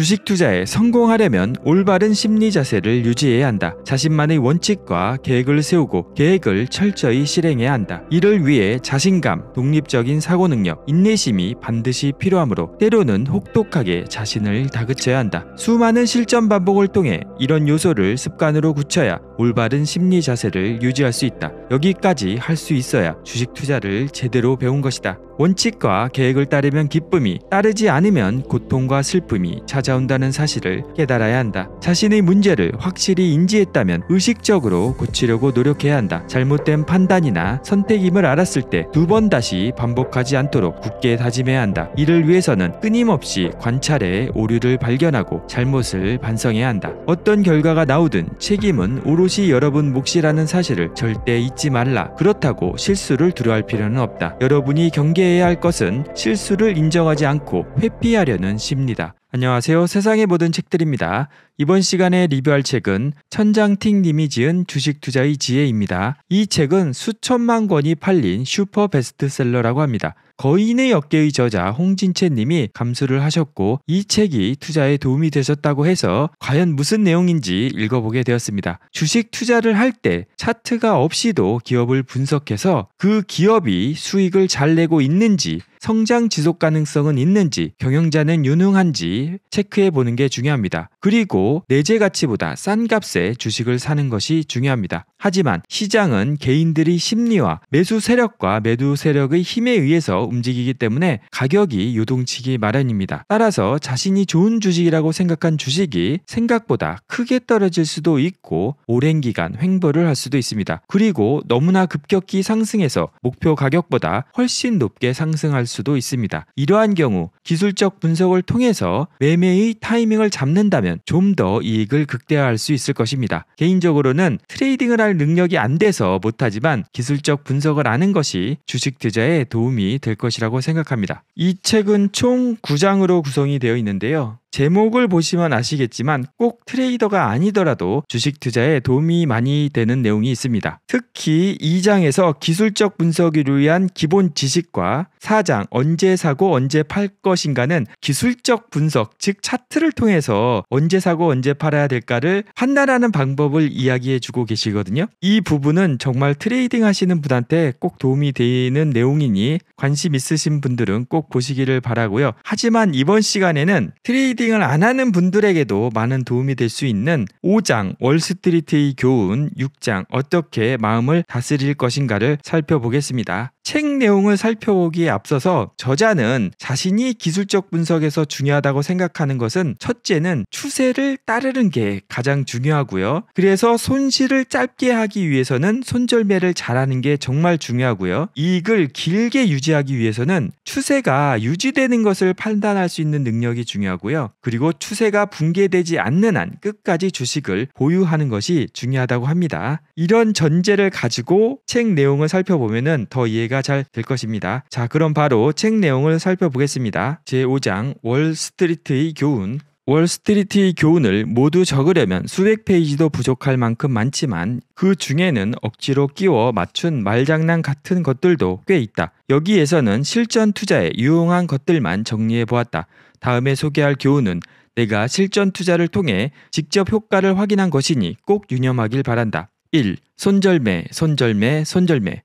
주식 투자에 성공하려면 올바른 심리 자세를 유지해야 한다. 자신만의 원칙과 계획을 세우고 계획을 철저히 실행해야 한다. 이를 위해 자신감, 독립적인 사고 능력, 인내심이 반드시 필요하므로 때로는 혹독하게 자신을 다그쳐야 한다. 수많은 실전 반복을 통해 이런 요소를 습관으로 굳혀야 올바른 심리 자세를 유지할 수 있다. 여기까지 할 수 있어야 주식 투자를 제대로 배운 것이다. 원칙과 계획을 따르면 기쁨이, 따르지 않으면 고통과 슬픔이 찾아온다는 사실을 깨달아야 한다. 자신의 문제를 확실히 인지했다면 의식적으로 고치려고 노력해야 한다. 잘못된 판단이나 선택임을 알았을 때 두 번 다시 반복하지 않도록 굳게 다짐해야 한다. 이를 위해서는 끊임없이 관찰에 오류를 발견하고 잘못을 반성해야 한다. 어떤 결과가 나오든 책임은 오롯이 여러분 몫이라는 사실을 절대 잊지 말라. 그렇다고 실수를 두려할 필요는 없다. 여러분이 경계에 주의해야 할 것은 실수를 인정하지 않고 회피하려는 심리다. 안녕하세요. 세상의 모든 책들입니다. 이번 시간에 리뷰할 책은 천장팅님이 지은 주식투자의 지혜입니다. 이 책은 수천만 권이 팔린 슈퍼 베스트셀러라고 합니다. 거인의 역계의 저자 홍진채 님이 감수를 하셨고 이 책이 투자에 도움이 되셨다고 해서 과연 무슨 내용인지 읽어보게 되었습니다. 주식 투자를 할 때 차트가 없이도 기업을 분석해서 그 기업이 수익을 잘 내고 있는지 성장 지속 가능성은 있는지 경영자는 유능한지 체크해 보는 게 중요합니다. 그리고 내재 가치보다 싼 값에 주식을 사는 것이 중요합니다. 하지만 시장은 개인들이 심리와 매수 세력과 매도 세력의 힘에 의해서 움직이기 때문에 가격이 요동치기 마련입니다. 따라서 자신이 좋은 주식이라고 생각한 주식이 생각보다 크게 떨어질 수도 있고 오랜 기간 횡보를 할 수도 있습니다. 그리고 너무나 급격히 상승해서 목표 가격보다 훨씬 높게 상승할 수도 있습니다. 이러한 경우 기술적 분석을 통해서 매매의 타이밍을 잡는다면 한다면 좀더 이익을 극대화할 수 있을 것입니다. 개인적으로는 트레이딩을 할 능력이 안 돼서 못하지만 기술적 분석을 아는 것이 주식 투자에 도움이 될 것이라고 생각합니다. 이 책은 총 9장으로 구성이 되어 있는데요. 제목을 보시면 아시겠지만 꼭 트레이더가 아니더라도 주식 투자에 도움이 많이 되는 내용이 있습니다. 특히 2장에서 기술적 분석을 위한 기본 지식과 4장 언제 사고 언제 팔 것인가는 기술적 분석 즉 차트를 통해서 언제 사고 언제 팔아야 될까를 판단하는 방법을 이야기해 주고 계시거든요. 이 부분은 정말 트레이딩 하시는 분한테 꼭 도움이 되는 내용이니 관심 있으신 분들은 꼭 보시기를 바라고요. 하지만 이번 시간에는 트레이딩 트레이딩을 안 하는 분들에게도 많은 도움이 될 수 있는 5장 월스트리트의 교훈 6장 어떻게 마음을 다스릴 것인가를 살펴보겠습니다. 책 내용을 살펴보기에 앞서서 저자는 자신이 기술적 분석에서 중요하다고 생각하는 것은 첫째는 추세를 따르는 게 가장 중요하고요. 그래서 손실을 짧게 하기 위해서는 손절매를 잘하는 게 정말 중요하고요. 이익을 길게 유지하기 위해서는 추세가 유지되는 것을 판단할 수 있는 능력이 중요하고요. 그리고 추세가 붕괴되지 않는 한 끝까지 주식을 보유하는 것이 중요하다고 합니다. 이런 전제를 가지고 책 내용을 살펴보면 더 이해가 잘 될 것입니다. 자, 그럼 바로 책 내용을 살펴보겠습니다. 제5장 월스트리트의 교훈 월스트리트의 교훈을 모두 적으려면 수백 페이지도 부족할 만큼 많지만 그 중에는 억지로 끼워 맞춘 말장난 같은 것들도 꽤 있다. 여기에서는 실전 투자에 유용한 것들만 정리해 보았다. 다음에 소개할 교훈은 내가 실전 투자를 통해 직접 효과를 확인한 것이니 꼭 유념하길 바란다. 1. 손절매, 손절매, 손절매.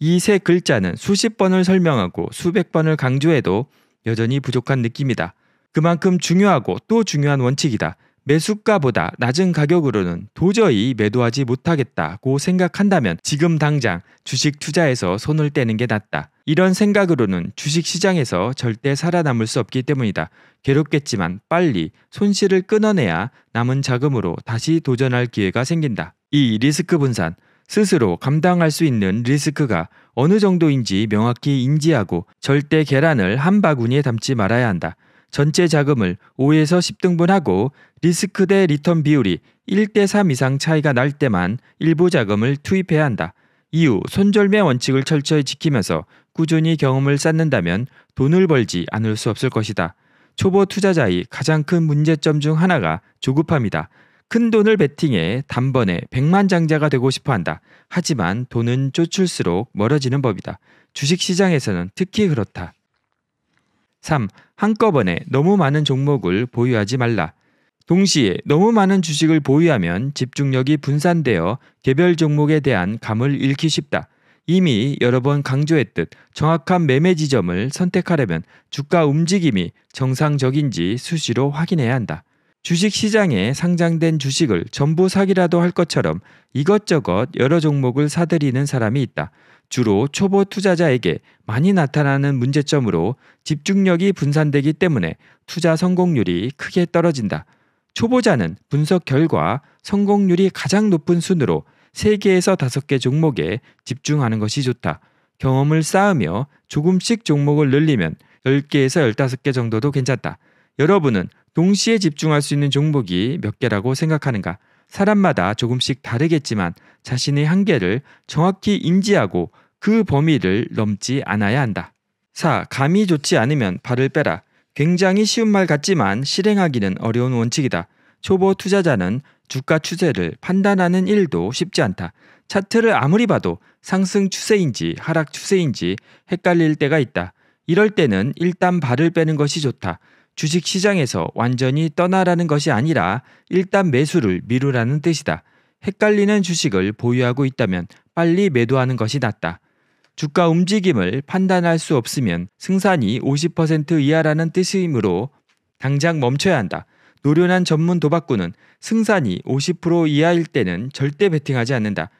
이 세 글자는 수십 번을 설명하고 수백 번을 강조해도 여전히 부족한 느낌이다. 그만큼 중요하고 또 중요한 원칙이다. 매수가보다 낮은 가격으로는 도저히 매도하지 못하겠다고 생각한다면 지금 당장 주식 투자에서 손을 떼는 게 낫다. 이런 생각으로는 주식 시장에서 절대 살아남을 수 없기 때문이다. 괴롭겠지만 빨리 손실을 끊어내야 남은 자금으로 다시 도전할 기회가 생긴다. 이 리스크 분산, 스스로 감당할 수 있는 리스크가 어느 정도인지 명확히 인지하고 절대 계란을 한 바구니에 담지 말아야 한다. 전체 자금을 5에서 10등분하고 리스크 대 리턴 비율이 1대 3 이상 차이가 날 때만 일부 자금을 투입해야 한다. 이후 손절매 원칙을 철저히 지키면서 꾸준히 경험을 쌓는다면 돈을 벌지 않을 수 없을 것이다. 초보 투자자의 가장 큰 문제점 중 하나가 조급함이다. 큰 돈을 베팅해 단번에 백만장자가 되고 싶어 한다. 하지만 돈은 쫓을수록 멀어지는 법이다. 주식 시장에서는 특히 그렇다. 3. 한꺼번에 너무 많은 종목을 보유하지 말라. 동시에 너무 많은 주식을 보유하면 집중력이 분산되어 개별 종목에 대한 감을 잃기 쉽다. 이미 여러 번 강조했듯 정확한 매매 지점을 선택하려면 주가 움직임이 정상적인지 수시로 확인해야 한다. 주식 시장에 상장된 주식을 전부 사기라도 할 것처럼 이것저것 여러 종목을 사들이는 사람이 있다. 주로 초보 투자자에게 많이 나타나는 문제점으로 집중력이 분산되기 때문에 투자 성공률이 크게 떨어진다. 초보자는 분석 결과 성공률이 가장 높은 순으로 3개에서5개 종목에 집중하는 것이 좋다. 경험을 쌓으며 조금씩 종목을 늘리면 10개에서 15개 정도도 괜찮다. 여러분은 동시에 집중할 수 있는 종목이 몇 개라고 생각하는가? 사람마다 조금씩 다르겠지만 자신의 한계를 정확히 인지하고 그 범위를 넘지 않아야 한다. 4. 감이 좋지 않으면 발을 빼라. 굉장히 쉬운 말 같지만 실행하기는 어려운 원칙이다. 초보 투자자는 주가 추세를 판단하는 일도 쉽지 않다. 차트를 아무리 봐도 상승 추세인지 하락 추세인지 헷갈릴 때가 있다. 이럴 때는 일단 발을 빼는 것이 좋다. 주식 시장에서 완전히 떠나라는 것이 아니라 일단 매수를 미루라는 뜻이다. 헷갈리는 주식을 보유하고 있다면 빨리 매도하는 것이 낫다. 주가 움직임을 판단할 수 없으면 승산이 50% 이하라는 뜻이므로 당장 멈춰야 한다. 노련한 전문 도박꾼은 승산이 50% 이하일 때는 절대 베팅하지 않는다.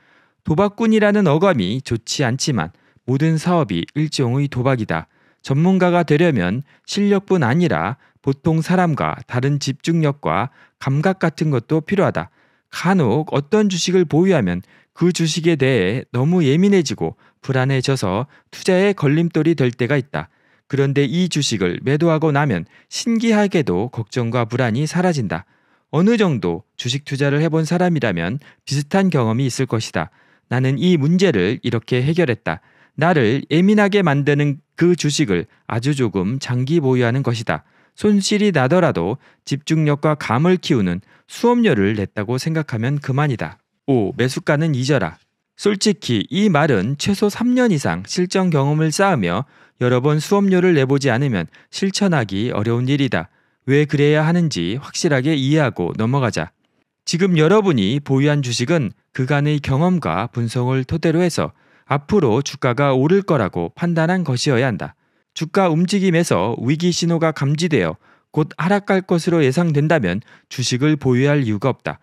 도박꾼이라는 어감이 좋지 않지만 모든 사업이 일종의 도박이다. 전문가가 되려면 실력뿐 아니라 보통 사람과 다른 집중력과 감각 같은 것도 필요하다. 간혹 어떤 주식을 보유하면 그 주식에 대해 너무 예민해지고 불안해져서 투자에 걸림돌이 될 때가 있다. 그런데 이 주식을 매도하고 나면 신기하게도 걱정과 불안이 사라진다. 어느 정도 주식 투자를 해본 사람이라면 비슷한 경험이 있을 것이다. 나는 이 문제를 이렇게 해결했다. 나를 예민하게 만드는 그 주식을 아주 조금 장기 보유하는 것이다. 손실이 나더라도 집중력과 감을 키우는 수업료를 냈다고 생각하면 그만이다. 5. 매수가는 잊어라. 솔직히 이 말은 최소 3년 이상 실전 경험을 쌓으며 여러 번 수업료를 내보지 않으면 실천하기 어려운 일이다. 왜 그래야 하는지 확실하게 이해하고 넘어가자. 지금 여러분이 보유한 주식은 그간의 경험과 분석을 토대로 해서 앞으로 주가가 오를 거라고 판단한 것이어야 한다. 주가 움직임에서 위기 신호가 감지되어 곧 하락할 것으로 예상된다면 주식을 보유할 이유가 없다.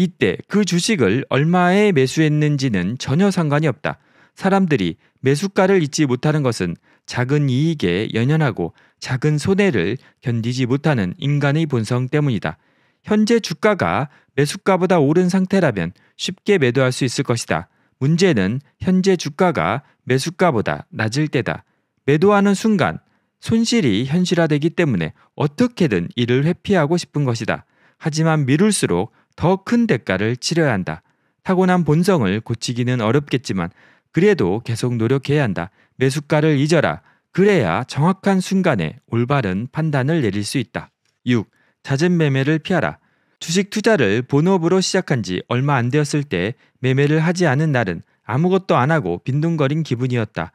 이때 그 주식을 얼마에 매수했는지는 전혀 상관이 없다. 사람들이 매수가를 잊지 못하는 것은 작은 이익에 연연하고 작은 손해를 견디지 못하는 인간의 본성 때문이다. 현재 주가가 매수가보다 오른 상태라면 쉽게 매도할 수 있을 것이다. 문제는 현재 주가가 매수가보다 낮을 때다. 매도하는 순간 손실이 현실화되기 때문에 어떻게든 이를 회피하고 싶은 것이다. 하지만 미룰수록 더큰 대가를 치려야 한다. 타고난 본성을 고치기는 어렵겠지만 그래도 계속 노력해야 한다. 매수가를 잊어라. 그래야 정확한 순간에 올바른 판단을 내릴 수 있다. 6. 잦은 매매를 피하라. 주식 투자를 본업으로 시작한 지 얼마 안 되었을 때 매매를 하지 않은 날은 아무것도 안 하고 빈둥거린 기분이었다.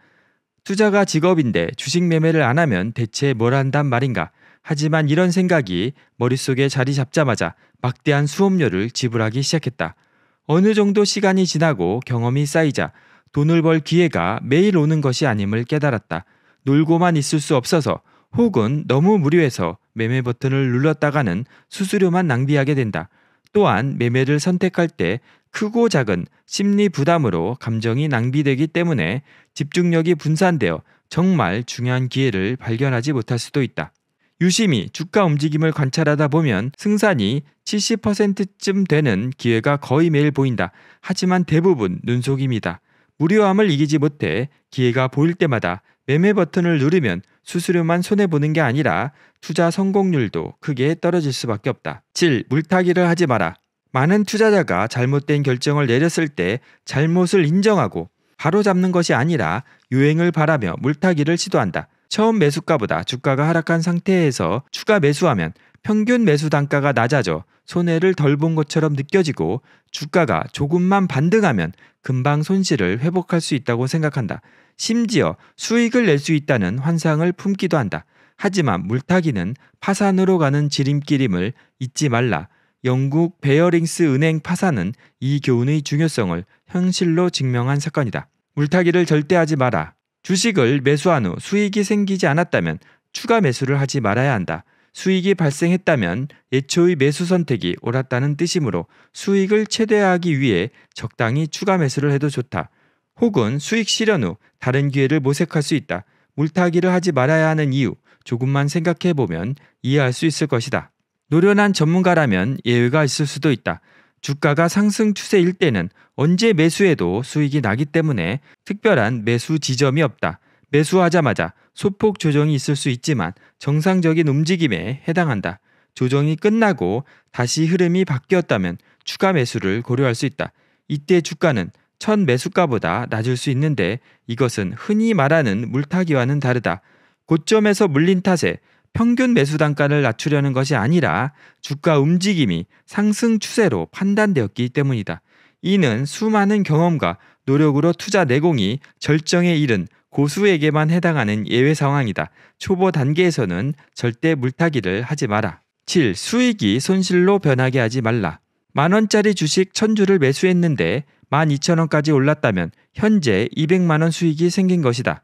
투자가 직업인데 주식 매매를 안 하면 대체 뭘 한단 말인가? 하지만 이런 생각이 머릿속에 자리 잡자마자 막대한 수업료를 지불하기 시작했다. 어느 정도 시간이 지나고 경험이 쌓이자 돈을 벌 기회가 매일 오는 것이 아님을 깨달았다. 놀고만 있을 수 없어서 혹은 너무 무료해서 매매 버튼을 눌렀다가는 수수료만 낭비하게 된다. 또한 매매를 선택할 때 크고 작은 심리 부담으로 감정이 낭비되기 때문에 집중력이 분산되어 정말 중요한 기회를 발견하지 못할 수도 있다. 유심히 주가 움직임을 관찰하다 보면 승산이 70%쯤 되는 기회가 거의 매일 보인다. 하지만 대부분 눈속입니다 무료함을 이기지 못해 기회가 보일 때마다 매매 버튼을 누르면 수수료만 손해보는 게 아니라 투자 성공률도 크게 떨어질 수밖에 없다. 7. 물타기를 하지 마라. 많은 투자자가 잘못된 결정을 내렸을 때 잘못을 인정하고 바로 잡는 것이 아니라 유행을 바라며 물타기를 시도한다. 처음 매수가보다 주가가 하락한 상태에서 추가 매수하면 평균 매수 단가가 낮아져 손해를 덜 본 것처럼 느껴지고 주가가 조금만 반등하면 금방 손실을 회복할 수 있다고 생각한다. 심지어 수익을 낼 수 있다는 환상을 품기도 한다. 하지만 물타기는 파산으로 가는 지름길임을 잊지 말라. 영국 베어링스 은행 파산은 이 교훈의 중요성을 현실로 증명한 사건이다. 물타기를 절대 하지 마라. 주식을 매수한 후 수익이 생기지 않았다면 추가 매수를 하지 말아야 한다. 수익이 발생했다면 애초의 매수 선택이 옳았다는 뜻이므로 수익을 최대화하기 위해 적당히 추가 매수를 해도 좋다. 혹은 수익 실현 후 다른 기회를 모색할 수 있다. 물타기를 하지 말아야 하는 이유 조금만 생각해 보면 이해할 수 있을 것이다. 노련한 전문가라면 예외가 있을 수도 있다. 주가가 상승 추세일 때는 언제 매수해도 수익이 나기 때문에 특별한 매수 지점이 없다. 매수하자마자 소폭 조정이 있을 수 있지만 정상적인 움직임에 해당한다. 조정이 끝나고 다시 흐름이 바뀌었다면 추가 매수를 고려할 수 있다. 이때 주가는 첫 매수가보다 낮을 수 있는데 이것은 흔히 말하는 물타기와는 다르다. 고점에서 물린 탓에 평균 매수 단가를 낮추려는 것이 아니라 주가 움직임이 상승 추세로 판단되었기 때문이다. 이는 수많은 경험과 노력으로 투자 내공이 절정에 이른 고수에게만 해당하는 예외 상황이다. 초보 단계에서는 절대 물타기를 하지 마라. 7. 수익이 손실로 변하게 하지 말라. 만원짜리 주식 천주를 매수했는데 12,000원까지 올랐다면 현재 200만원 수익이 생긴 것이다.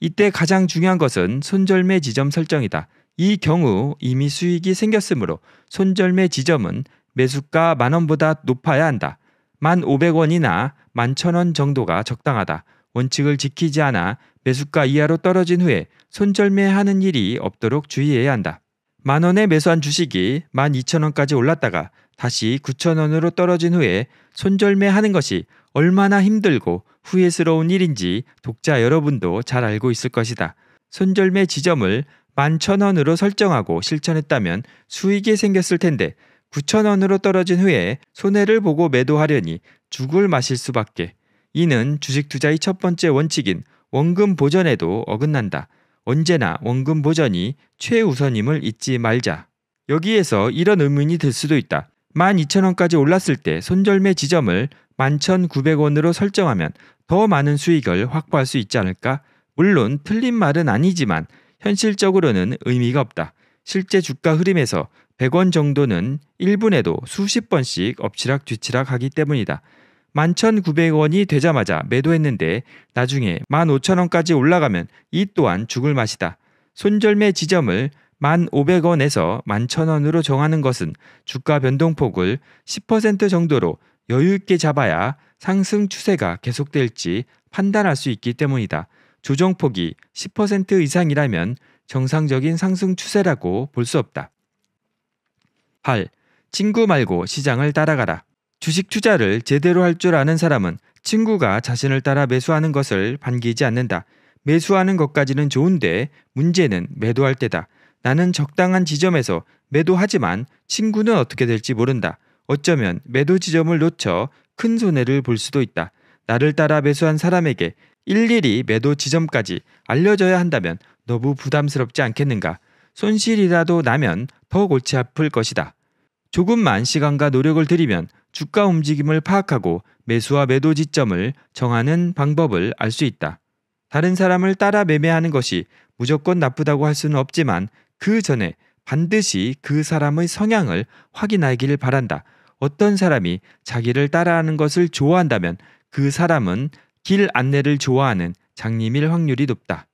이때 가장 중요한 것은 손절매 지점 설정이다. 이 경우 이미 수익이 생겼으므로 손절매 지점은 매수가 만 원보다 높아야 한다. 만5 0 0 원이나 만천원 정도가 적당하다. 원칙을 지키지 않아 매수가 이하로 떨어진 후에 손절매하는 일이 없도록 주의해야 한다. 만 원에 매수한 주식이 만 이천 원까지 올랐다가 다시 9천원으로 떨어진 후에 손절매하는 것이 얼마나 힘들고 후회스러운 일인지 독자 여러분도 잘 알고 있을 것이다. 손절매 지점을 11,000원으로 설정하고 실천했다면 수익이 생겼을 텐데 9,000원으로 떨어진 후에 손해를 보고 매도하려니 죽을 마실 수밖에. 이는 주식 투자의 첫 번째 원칙인 원금 보전에도 어긋난다. 언제나 원금 보전이 최우선임을 잊지 말자. 여기에서 이런 의문이 들 수도 있다. 12,000원까지 올랐을 때 손절매 지점을 11,900원으로 설정하면 더 많은 수익을 확보할 수 있지 않을까? 물론 틀린 말은 아니지만 현실적으로는 의미가 없다. 실제 주가 흐름에서 100원 정도는 1분에도 수십 번씩 엎치락 뒤치락 하기 때문이다. 11,900원이 되자마자 매도했는데 나중에 15,000원까지 올라가면 이 또한 죽을 맛이다. 손절매 지점을 1 5 0 0 원에서 1 0 0 0 원으로 정하는 것은 주가 변동폭을 10% 정도로 여유있게 잡아야 상승 추세가 계속될지 판단할 수 있기 때문이다. 조정폭이 10% 이상이라면 정상적인 상승 추세라고 볼 수 없다. 8. 친구 말고 시장을 따라가라. 주식 투자를 제대로 할 줄 아는 사람은 친구가 자신을 따라 매수하는 것을 반기지 않는다. 매수하는 것까지는 좋은데 문제는 매도할 때다. 나는 적당한 지점에서 매도하지만 친구는 어떻게 될지 모른다. 어쩌면 매도 지점을 놓쳐 큰 손해를 볼 수도 있다. 나를 따라 매수한 사람에게 일일이 매도 지점까지 알려줘야 한다면 너무 부담스럽지 않겠는가. 손실이라도 나면 더 골치 아플 것이다. 조금만 시간과 노력을 들이면 주가 움직임을 파악하고 매수와 매도 지점을 정하는 방법을 알 수 있다. 다른 사람을 따라 매매하는 것이 무조건 나쁘다고 할 수는 없지만 그 전에 반드시 그 사람의 성향을 확인하기를 바란다. 어떤 사람이 자기를 따라하는 것을 좋아한다면 그 사람은 길 안내를 좋아하는 장님일 확률이 높다.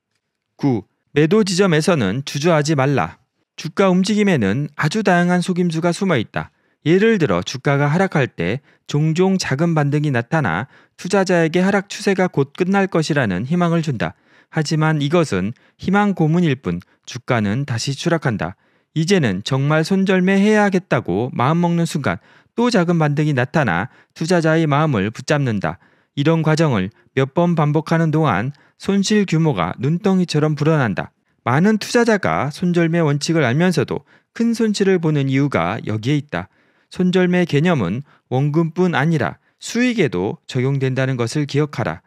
9. 매도 지점에서는 주저하지 말라. 주가 움직임에는 아주 다양한 속임수가 숨어 있다. 예를 들어 주가가 하락할 때 종종 작은 반등이 나타나 투자자에게 하락 추세가 곧 끝날 것이라는 희망을 준다. 하지만 이것은 희망 고문일 뿐 주가는 다시 추락한다. 이제는 정말 손절매해야겠다고 마음먹는 순간 또 작은 반등이 나타나 투자자의 마음을 붙잡는다. 이런 과정을 몇 번 반복하는 동안 손실 규모가 눈덩이처럼 불어난다. 많은 투자자가 손절매 원칙을 알면서도 큰 손실을 보는 이유가 여기에 있다. 손절매 개념은 원금뿐 아니라 수익에도 적용된다는 것을 기억하라.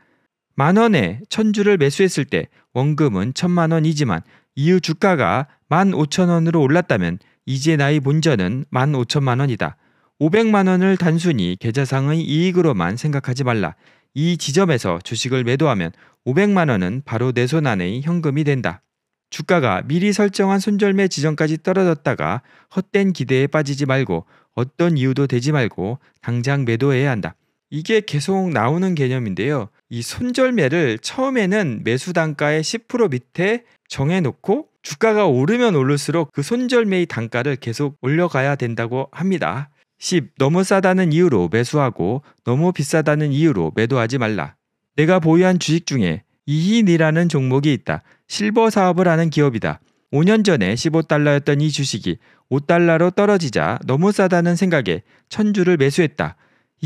만 원에 천 주를 매수했을 때 원금은 천만 원이지만 이후 주가가 만 오천 원으로 올랐다면 이제 나의 본전은 만 오천만 원이다. 5 0 0만 원을 단순히 계좌상의 이익으로만 생각하지 말라. 이 지점에서 주식을 매도하면 5 0 0만 원은 바로 내손 안의 현금이 된다. 주가가 미리 설정한 손절매 지점까지 떨어졌다가 헛된 기대에 빠지지 말고 어떤 이유도 되지 말고 당장 매도해야 한다. 이게 계속 나오는 개념인데요. 이 손절매를 처음에는 매수 단가의 10% 밑에 정해놓고 주가가 오르면 오를수록 그 손절매의 단가를 계속 올려가야 된다고 합니다. 10. 너무 싸다는 이유로 매수하고 너무 비싸다는 이유로 매도하지 말라. 내가 보유한 주식 중에 이힌이라는 종목이 있다. 실버 사업을 하는 기업이다. 5년 전에 15달러였던 이 주식이 5달러로 떨어지자 너무 싸다는 생각에 천주를 매수했다.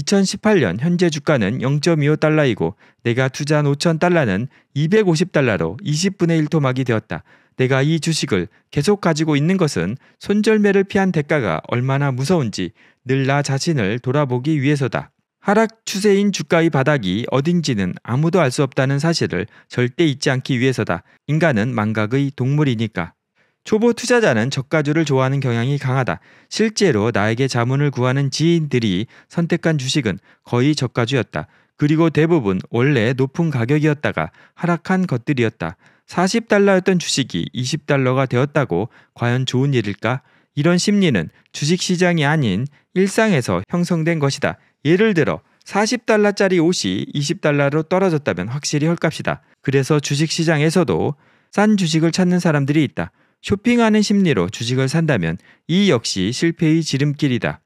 2018년 현재 주가는 0.25달러이고 내가 투자한 5천달러는 250달러로 20분의 1 토막이 되었다. 내가 이 주식을 계속 가지고 있는 것은 손절매를 피한 대가가 얼마나 무서운지 늘 나 자신을 돌아보기 위해서다. 하락 추세인 주가의 바닥이 어딘지는 아무도 알 수 없다는 사실을 절대 잊지 않기 위해서다. 인간은 망각의 동물이니까. 초보 투자자는 저가주를 좋아하는 경향이 강하다. 실제로 나에게 자문을 구하는 지인들이 선택한 주식은 거의 저가주였다. 그리고 대부분 원래 높은 가격이었다가 하락한 것들이었다. 40달러였던 주식이 20달러가 되었다고 과연 좋은 일일까? 이런 심리는 주식 시장이 아닌 일상에서 형성된 것이다. 예를 들어 40달러짜리 옷이 20달러로 떨어졌다면 확실히 헐값이다. 그래서 주식 시장에서도 싼 주식을 찾는 사람들이 있다. 쇼핑하는 심리로 주식을 산다면 이 역시 실패의 지름길이다.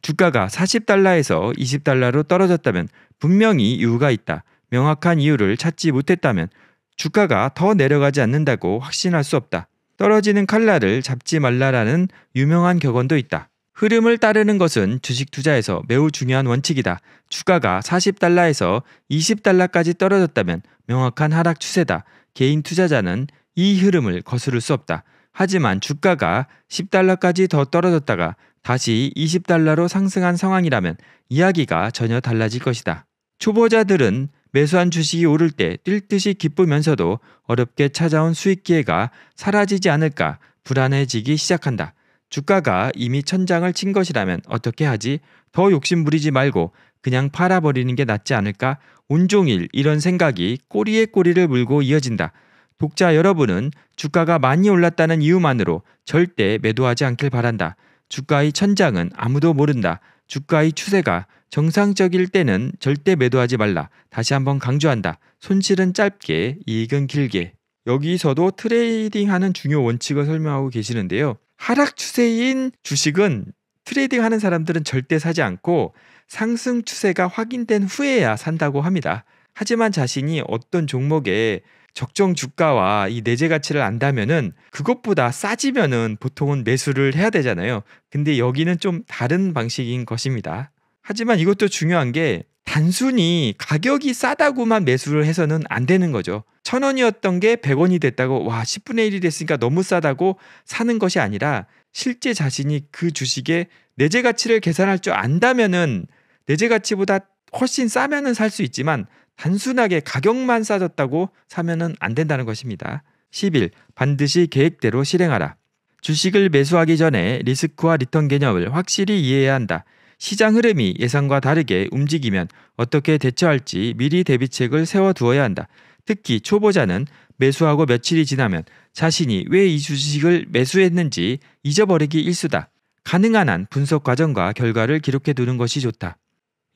주가가 40달러에서 20달러로 떨어졌다면 분명히 이유가 있다. 명확한 이유를 찾지 못했다면 주가가 더 내려가지 않는다고 확신할 수 없다. 떨어지는 칼날을 잡지 말라라는 유명한 격언도 있다. 흐름을 따르는 것은 주식 투자에서 매우 중요한 원칙이다. 주가가 40달러에서 20달러까지 떨어졌다면 명확한 하락 추세다. 개인 투자자는 이 흐름을 거스를 수 없다. 하지만 주가가 10달러까지 더 떨어졌다가 다시 20달러로 상승한 상황이라면 이야기가 전혀 달라질 것이다. 초보자들은 매수한 주식이 오를 때 뛸 듯이 기쁘면서도 어렵게 찾아온 수익 기회가 사라지지 않을까 불안해지기 시작한다. 주가가 이미 천장을 친 것이라면 어떻게 하지? 더 욕심부리지 말고 그냥 팔아버리는 게 낫지 않을까? 온종일 이런 생각이 꼬리에 꼬리를 물고 이어진다. 독자 여러분은 주가가 많이 올랐다는 이유만으로 절대 매도하지 않길 바란다. 주가의 천장은 아무도 모른다. 주가의 추세가 정상적일 때는 절대 매도하지 말라. 다시 한번 강조한다. 손실은 짧게, 이익은 길게. 여기서도 트레이딩 하는 중요 원칙을 설명하고 계시는데요. 하락 추세인 주식은 트레이딩 하는 사람들은 절대 사지 않고 상승 추세가 확인된 후에야 산다고 합니다. 하지만 자신이 어떤 종목에 적정 주가와 이 내재 가치를 안다면은 그것보다 싸지면은 보통은 매수를 해야 되잖아요. 근데 여기는 좀 다른 방식인 것입니다. 하지만 이것도 중요한 게 단순히 가격이 싸다고만 매수를 해서는 안 되는 거죠. 천 원이었던 게 백원이 됐다고 와 10분의 1이 됐으니까 너무 싸다고 사는 것이 아니라 실제 자신이 그 주식의 내재 가치를 계산할 줄 안다면은 내재 가치보다 훨씬 싸면은 살 수 있지만 단순하게 가격만 싸졌다고 사면은 안 된다는 것입니다. 10일 반드시 계획대로 실행하라. 주식을 매수하기 전에 리스크와 리턴 개념을 확실히 이해해야 한다. 시장 흐름이 예상과 다르게 움직이면 어떻게 대처할지 미리 대비책을 세워두어야 한다. 특히 초보자는 매수하고 며칠이 지나면 자신이 왜 이 주식을 매수했는지 잊어버리기 일수다. 가능한 한 분석 과정과 결과를 기록해 두는 것이 좋다.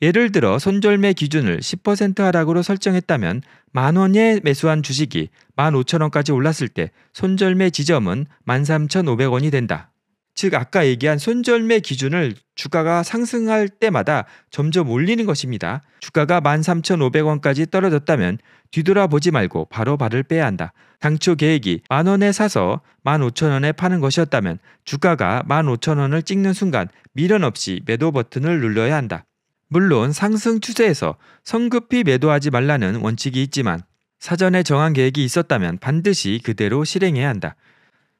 예를 들어 손절매 기준을 10% 하락으로 설정했다면 만 원에 매수한 주식이 15,000원까지 올랐을 때 손절매 지점은 13,500원이 된다. 즉 아까 얘기한 손절매 기준을 주가가 상승할 때마다 점점 올리는 것입니다. 주가가 13,500원까지 떨어졌다면 뒤돌아보지 말고 바로 발을 빼야 한다. 당초 계획이 만 원에 사서 15,000원에 파는 것이었다면 주가가 15,000원을 찍는 순간 미련 없이 매도 버튼을 눌러야 한다. 물론 상승 추세에서 성급히 매도하지 말라는 원칙이 있지만 사전에 정한 계획이 있었다면 반드시 그대로 실행해야 한다.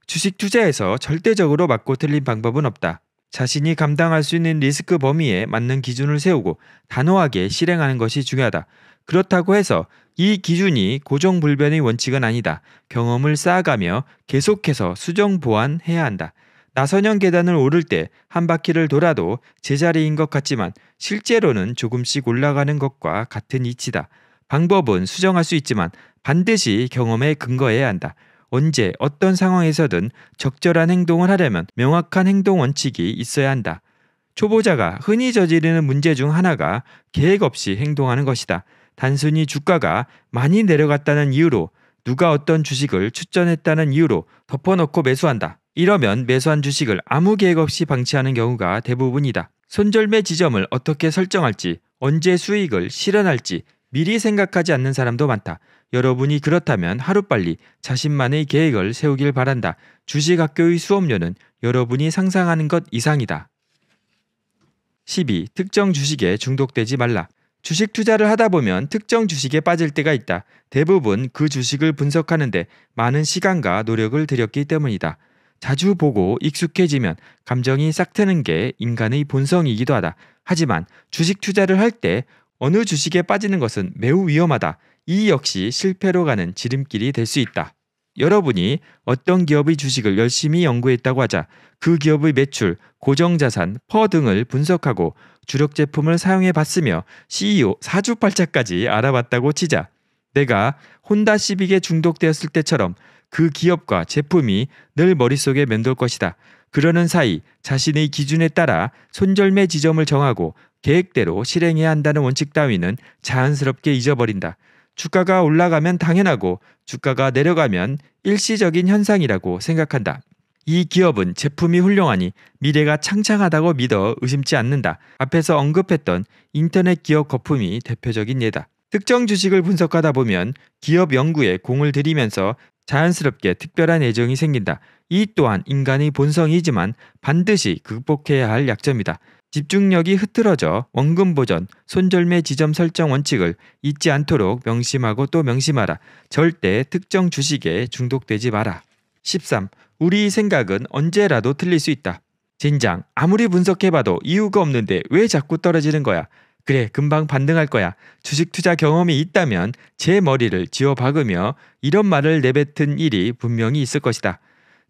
주식 투자에서 절대적으로 맞고 틀린 방법은 없다. 자신이 감당할 수 있는 리스크 범위에 맞는 기준을 세우고 단호하게 실행하는 것이 중요하다. 그렇다고 해서 이 기준이 고정불변의 원칙은 아니다. 경험을 쌓아가며 계속해서 수정 보완해야 한다. 나선형 계단을 오를 때 한 바퀴를 돌아도 제자리인 것 같지만 실제로는 조금씩 올라가는 것과 같은 이치다. 방법은 수정할 수 있지만 반드시 경험에 근거해야 한다. 언제 어떤 상황에서든 적절한 행동을 하려면 명확한 행동 원칙이 있어야 한다. 초보자가 흔히 저지르는 문제 중 하나가 계획 없이 행동하는 것이다. 단순히 주가가 많이 내려갔다는 이유로 누가 어떤 주식을 추천했다는 이유로 덮어놓고 매수한다. 이러면 매수한 주식을 아무 계획 없이 방치하는 경우가 대부분이다. 손절매 지점을 어떻게 설정할지, 언제 수익을 실현할지 미리 생각하지 않는 사람도 많다. 여러분이 그렇다면 하루빨리 자신만의 계획을 세우길 바란다. 주식학교의 수업료는 여러분이 상상하는 것 이상이다. 12. 특정 주식에 중독되지 말라. 주식 투자를 하다 보면 특정 주식에 빠질 때가 있다. 대부분 그 주식을 분석하는데 많은 시간과 노력을 들였기 때문이다. 자주 보고 익숙해지면 감정이 싹 트는 게 인간의 본성이기도 하다. 하지만 주식 투자를 할 때 어느 주식에 빠지는 것은 매우 위험하다. 이 역시 실패로 가는 지름길이 될 수 있다. 여러분이 어떤 기업의 주식을 열심히 연구했다고 하자 그 기업의 매출, 고정자산, 퍼 등을 분석하고 주력 제품을 사용해 봤으며 CEO 사주팔자까지 알아봤다고 치자. 내가 혼다 시빅에 중독되었을 때처럼 그 기업과 제품이 늘 머릿속에 맴돌 것이다. 그러는 사이 자신의 기준에 따라 손절매 지점을 정하고 계획대로 실행해야 한다는 원칙 따위는 자연스럽게 잊어버린다. 주가가 올라가면 당연하고 주가가 내려가면 일시적인 현상이라고 생각한다. 이 기업은 제품이 훌륭하니 미래가 창창하다고 믿어 의심치 않는다. 앞에서 언급했던 인터넷 기업 거품이 대표적인 예다. 특정 주식을 분석하다 보면 기업 연구에 공을 들이면서 자연스럽게 특별한 애정이 생긴다. 이 또한 인간의 본성이지만 반드시 극복해야 할 약점이다. 집중력이 흐트러져 원금 보전, 손절매 지점 설정 원칙을 잊지 않도록 명심하고 또 명심하라. 절대 특정 주식에 중독되지 마라. 13. 우리 생각은 언제라도 틀릴 수 있다. 진장, 아무리 분석해봐도 이유가 없는데 왜 자꾸 떨어지는 거야? 그래, 금방 반등할 거야. 주식 투자 경험이 있다면 제 머리를 지어 박으며 이런 말을 내뱉은 일이 분명히 있을 것이다.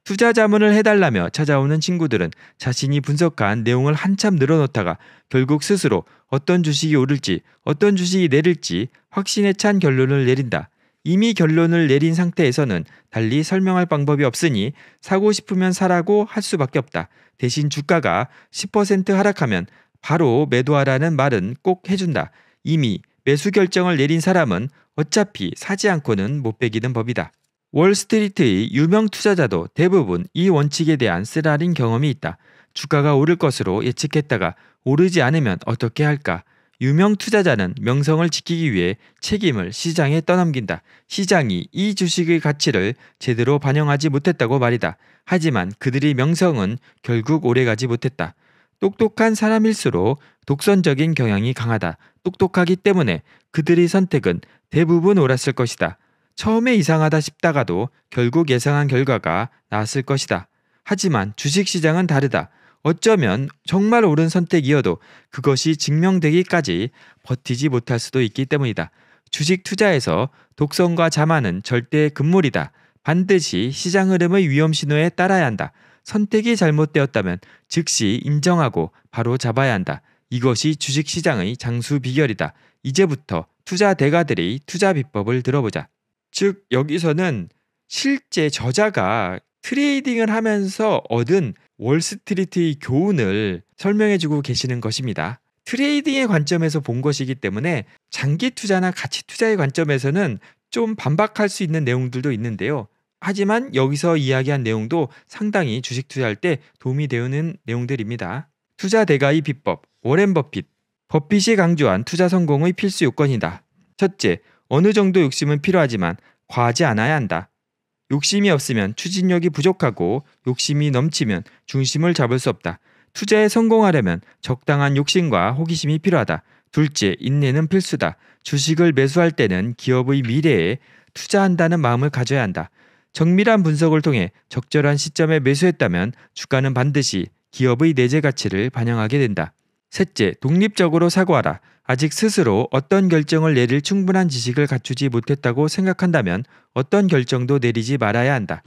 투자 자문을 해달라며 찾아오는 친구들은 자신이 분석한 내용을 한참 늘어놓다가 결국 스스로 어떤 주식이 오를지 어떤 주식이 내릴지 확신에 찬 결론을 내린다. 이미 결론을 내린 상태에서는 달리 설명할 방법이 없으니 사고 싶으면 사라고 할 수밖에 없다. 대신 주가가 10% 하락하면 바로 매도하라는 말은 꼭 해준다. 이미 매수 결정을 내린 사람은 어차피 사지 않고는 못베기는 법이다. 월스트리트의 유명 투자자도 대부분 이 원칙에 대한 쓰라린 경험이 있다. 주가가 오를 것으로 예측했다가 오르지 않으면 어떻게 할까? 유명 투자자는 명성을 지키기 위해 책임을 시장에 떠넘긴다. 시장이 이 주식의 가치를 제대로 반영하지 못했다고 말이다. 하지만 그들의 명성은 결국 오래가지 못했다. 똑똑한 사람일수록 독선적인 경향이 강하다. 똑똑하기 때문에 그들의 선택은 대부분 옳았을 것이다. 처음에 이상하다 싶다가도 결국 예상한 결과가 나왔을 것이다. 하지만 주식시장은 다르다. 어쩌면 정말 옳은 선택이어도 그것이 증명되기까지 버티지 못할 수도 있기 때문이다. 주식 투자에서 독선과 자만은 절대의 금물이다. 반드시 시장 흐름의 위험 신호에 따라야 한다. 선택이 잘못되었다면 즉시 인정하고 바로 잡아야 한다. 이것이 주식시장의 장수 비결이다. 이제부터 투자 대가들이 투자 비법을 들어보자. 즉, 여기서는 실제 저자가 트레이딩을 하면서 얻은 월스트리트의 교훈을 설명해주고 계시는 것입니다. 트레이딩의 관점에서 본 것이기 때문에 장기 투자나 가치 투자의 관점에서는 좀 반박할 수 있는 내용들도 있는데요. 하지만 여기서 이야기한 내용도 상당히 주식 투자할 때 도움이 되는 내용들입니다. 투자 대가의 비법, 워렌 버핏. 버핏이 강조한 투자 성공의 필수 요건이다. 첫째, 어느 정도 욕심은 필요하지만 과하지 않아야 한다. 욕심이 없으면 추진력이 부족하고 욕심이 넘치면 중심을 잡을 수 없다. 투자에 성공하려면 적당한 욕심과 호기심이 필요하다. 둘째, 인내는 필수다. 주식을 매수할 때는 기업의 미래에 투자한다는 마음을 가져야 한다. 정밀한 분석을 통해 적절한 시점에 매수했다면 주가는 반드시 기업의 내재 가치를 반영하게 된다. 셋째, 독립적으로 사고하라. 아직 스스로 어떤 결정을 내릴 충분한 지식을 갖추지 못했다고 생각한다면 어떤 결정도 내리지 말아야 한다.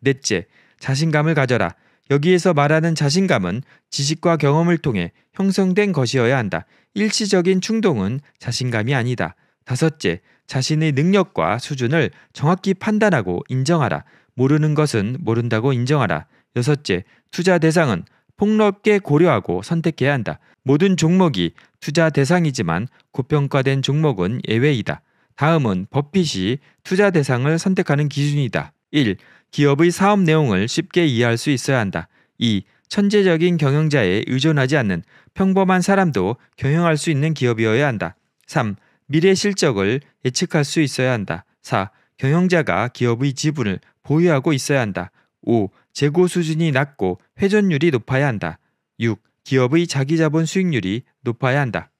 넷째, 자신감을 가져라. 여기에서 말하는 자신감은 지식과 경험을 통해 형성된 것이어야 한다. 일시적인 충동은 자신감이 아니다. 다섯째, 자신의 능력과 수준을 정확히 판단하고 인정하라. 모르는 것은 모른다고 인정하라. 여섯째, 투자 대상은 폭넓게 고려하고 선택해야 한다. 모든 종목이 투자 대상이지만 고평가된 종목은 예외이다. 다음은 버핏이 투자 대상을 선택하는 기준이다. 1. 기업의 사업 내용을 쉽게 이해할 수 있어야 한다. 2. 천재적인 경영자에 의존하지 않는 평범한 사람도 경영할 수 있는 기업이어야 한다. 3. 미래 실적을 예측할 수 있어야 한다. 4. 경영자가 기업의 지분을 보유하고 있어야 한다. 5. 재고 수준이 낮고 회전율이 높아야 한다. 6. 기업의 자기자본 수익률이 높아야 한다.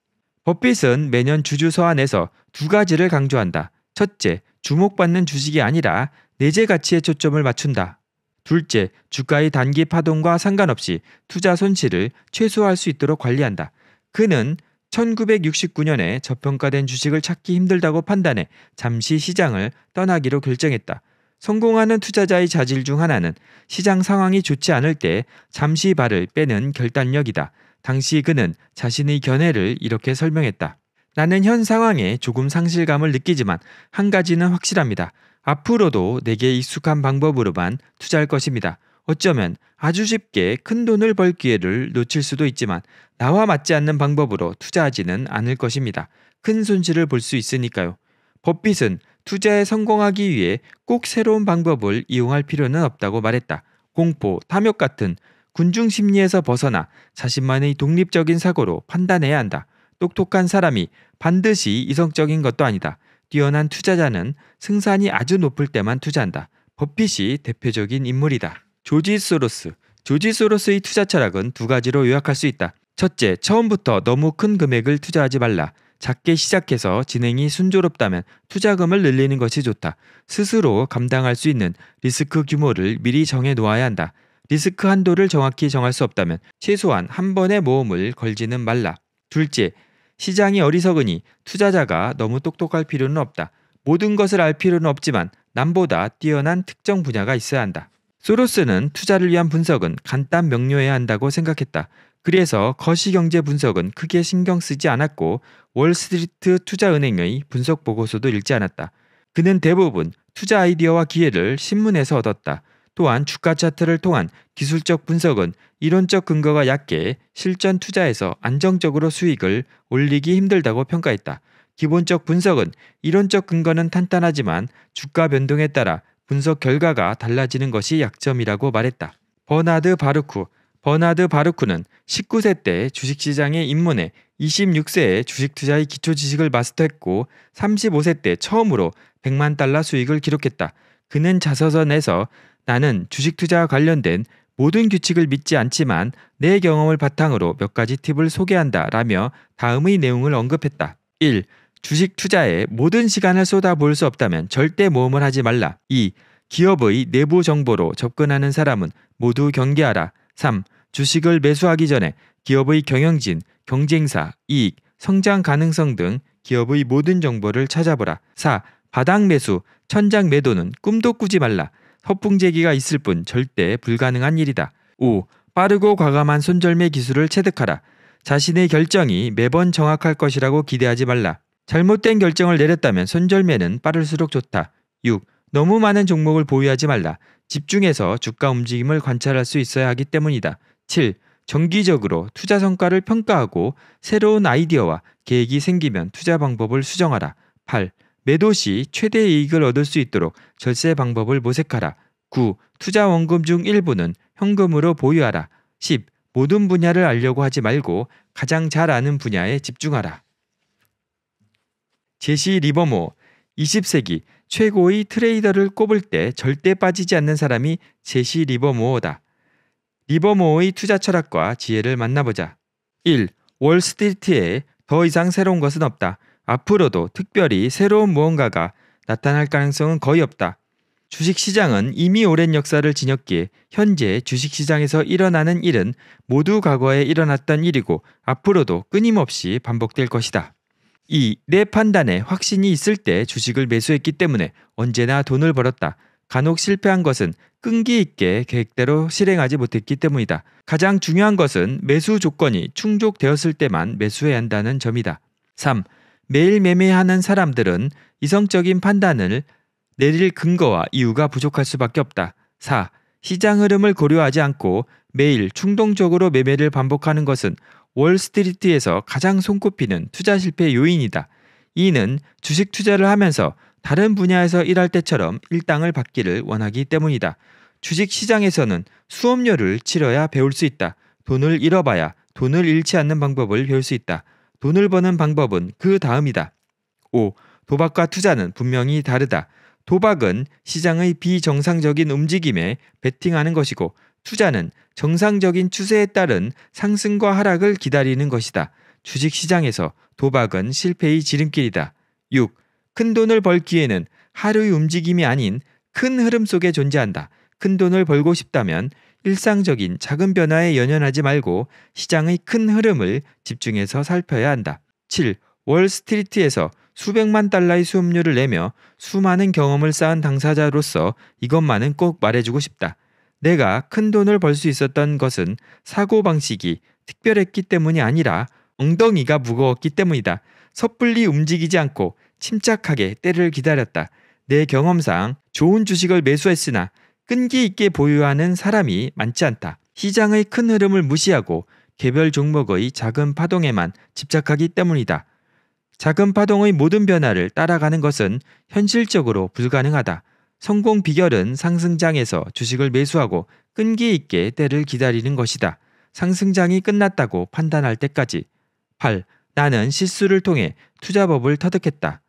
버핏은 매년 주주 서한에서 두 가지를 강조한다. 첫째, 주목받는 주식이 아니라 내재 가치에 초점을 맞춘다. 둘째, 주가의 단기 파동과 상관없이 투자 손실을 최소화할 수 있도록 관리한다. 그는 1969년에 저평가된 주식을 찾기 힘들다고 판단해 잠시 시장을 떠나기로 결정했다. 성공하는 투자자의 자질 중 하나는 시장 상황이 좋지 않을 때 잠시 발을 빼는 결단력이다. 당시 그는 자신의 견해를 이렇게 설명했다. 나는 현 상황에 조금 상실감을 느끼지만 한 가지는 확실합니다. 앞으로도 내게 익숙한 방법으로만 투자할 것입니다. 어쩌면 아주 쉽게 큰 돈을 벌 기회를 놓칠 수도 있지만 나와 맞지 않는 방법으로 투자하지는 않을 것입니다. 큰 손실을 볼 수 있으니까요. 버핏은 투자에 성공하기 위해 꼭 새로운 방법을 이용할 필요는 없다고 말했다. 공포, 탐욕 같은 군중 심리에서 벗어나 자신만의 독립적인 사고로 판단해야 한다. 똑똑한 사람이 반드시 이성적인 것도 아니다. 뛰어난 투자자는 승산이 아주 높을 때만 투자한다. 버핏이 대표적인 인물이다. 조지 소로스. 조지 소로스의 투자 철학은 두 가지로 요약할 수 있다. 첫째, 처음부터 너무 큰 금액을 투자하지 말라. 작게 시작해서 진행이 순조롭다면 투자금을 늘리는 것이 좋다. 스스로 감당할 수 있는 리스크 규모를 미리 정해 놓아야 한다. 리스크 한도를 정확히 정할 수 없다면 최소한 한 번의 모험을 걸지는 말라. 둘째, 시장이 어리석으니 투자자가 너무 똑똑할 필요는 없다. 모든 것을 알 필요는 없지만 남보다 뛰어난 특정 분야가 있어야 한다. 소로스는 투자를 위한 분석은 간단 명료해야 한다고 생각했다. 그래서 거시경제 분석은 크게 신경 쓰지 않았고 월스트리트 투자은행의 분석 보고서도 읽지 않았다. 그는 대부분 투자 아이디어와 기회를 신문에서 얻었다. 또한 주가 차트를 통한 기술적 분석은 이론적 근거가 약해 실전 투자에서 안정적으로 수익을 올리기 힘들다고 평가했다. 기본적 분석은 이론적 근거는 탄탄하지만 주가 변동에 따라 분석 결과가 달라지는 것이 약점이라고 말했다. 버나드 바르쿠 버나드 바르쿠는 19세 때 주식시장에 입문해 26세에 주식투자의 기초 지식을 마스터했고 35세 때 처음으로 100만 달러 수익을 기록했다. 그는 자서전에서 나는 주식투자와 관련된 모든 규칙을 믿지 않지만 내 경험을 바탕으로 몇 가지 팁을 소개한다 라며 다음의 내용을 언급했다. 1. 주식 투자에 모든 시간을 쏟아부을 수 없다면 절대 모험을 하지 말라. 2. 기업의 내부 정보로 접근하는 사람은 모두 경계하라. 3. 주식을 매수하기 전에 기업의 경영진, 경쟁사, 이익, 성장 가능성 등 기업의 모든 정보를 찾아보라. 4. 바닥 매수, 천장 매도는 꿈도 꾸지 말라. 허풍제기가 있을 뿐 절대 불가능한 일이다. 5. 빠르고 과감한 손절매 기술을 체득하라. 자신의 결정이 매번 정확할 것이라고 기대하지 말라. 잘못된 결정을 내렸다면 손절매는 빠를수록 좋다. 6. 너무 많은 종목을 보유하지 말라. 집중해서 주가 움직임을 관찰할 수 있어야 하기 때문이다. 7. 정기적으로 투자 성과를 평가하고 새로운 아이디어와 계획이 생기면 투자 방법을 수정하라. 8. 매도 시 최대 이익을 얻을 수 있도록 절세 방법을 모색하라. 9. 투자 원금 중 일부는 현금으로 보유하라. 10. 모든 분야를 알려고 하지 말고 가장 잘 아는 분야에 집중하라. 제시 리버모 20세기 최고의 트레이더를 꼽을 때 절대 빠지지 않는 사람이 제시 리버모어다. 리버모어의 투자 철학과 지혜를 만나보자. 1. 월스트리트에 더 이상 새로운 것은 없다. 앞으로도 특별히 새로운 무언가가 나타날 가능성은 거의 없다. 주식시장은 이미 오랜 역사를 지녔기에 현재 주식시장에서 일어나는 일은 모두 과거에 일어났던 일이고 앞으로도 끊임없이 반복될 것이다. 2. 내 판단에 확신이 있을 때 주식을 매수했기 때문에 언제나 돈을 벌었다. 간혹 실패한 것은 끈기 있게 계획대로 실행하지 못했기 때문이다. 가장 중요한 것은 매수 조건이 충족되었을 때만 매수해야 한다는 점이다. 3. 매일 매매하는 사람들은 이성적인 판단을 내릴 근거와 이유가 부족할 수밖에 없다. 4. 시장 흐름을 고려하지 않고 매일 충동적으로 매매를 반복하는 것은 월스트리트에서 가장 손꼽히는 투자 실패 요인이다. 이는 주식 투자를 하면서 다른 분야에서 일할 때처럼 일당을 받기를 원하기 때문이다. 주식 시장에서는 수업료를 치러야 배울 수 있다. 돈을 잃어봐야 돈을 잃지 않는 방법을 배울 수 있다. 돈을 버는 방법은 그 다음이다. 5. 도박과 투자는 분명히 다르다. 도박은 시장의 비정상적인 움직임에 베팅하는 것이고 투자는 정상적인 추세에 따른 상승과 하락을 기다리는 것이다. 주식 시장에서 도박은 실패의 지름길이다. 6. 큰 돈을 벌기에는 하루의 움직임이 아닌 큰 흐름 속에 존재한다. 큰 돈을 벌고 싶다면 일상적인 작은 변화에 연연하지 말고 시장의 큰 흐름을 집중해서 살펴야 한다. 7. 월스트리트에서 수백만 달러의 수업료를 내며 수많은 경험을 쌓은 당사자로서 이것만은 꼭 말해주고 싶다. 내가 큰 돈을 벌 수 있었던 것은 사고방식이 특별했기 때문이 아니라 엉덩이가 무거웠기 때문이다. 섣불리 움직이지 않고 침착하게 때를 기다렸다. 내 경험상 좋은 주식을 매수했으나 끈기 있게 보유하는 사람이 많지 않다. 시장의 큰 흐름을 무시하고 개별 종목의 작은 파동에만 집착하기 때문이다. 작은 파동의 모든 변화를 따라가는 것은 현실적으로 불가능하다. 성공 비결은 상승장에서 주식을 매수하고 끈기 있게 때를 기다리는 것이다. 상승장이 끝났다고 판단할 때까지. 8. 나는 실수를 통해 투자법을 터득했다.